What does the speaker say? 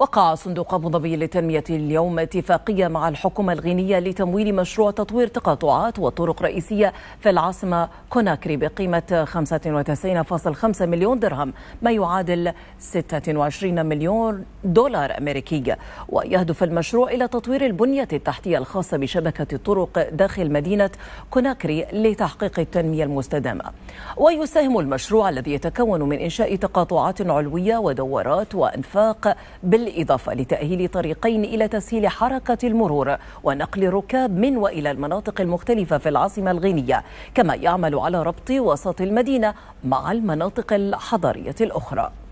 وقع صندوق أبو ظبي للتنمية اليوم اتفاقية مع الحكومة الغينية لتمويل مشروع تطوير تقاطعات وطرق رئيسية في العاصمة كوناكري بقيمة 95.5 مليون درهم ما يعادل 26 مليون دولار أمريكي ويهدف المشروع إلى تطوير البنية التحتية الخاصة بشبكة الطرق داخل مدينة كوناكري لتحقيق التنمية المستدامة ويساهم المشروع الذي يتكون من إنشاء تقاطعات علوية ودورات وأنفاق بال بالإضافة لتأهيل طريقين إلى تسهيل حركة المرور ونقل الركاب من وإلى المناطق المختلفة في العاصمة الغينية كما يعمل على ربط وسط المدينة مع المناطق الحضرية الأخرى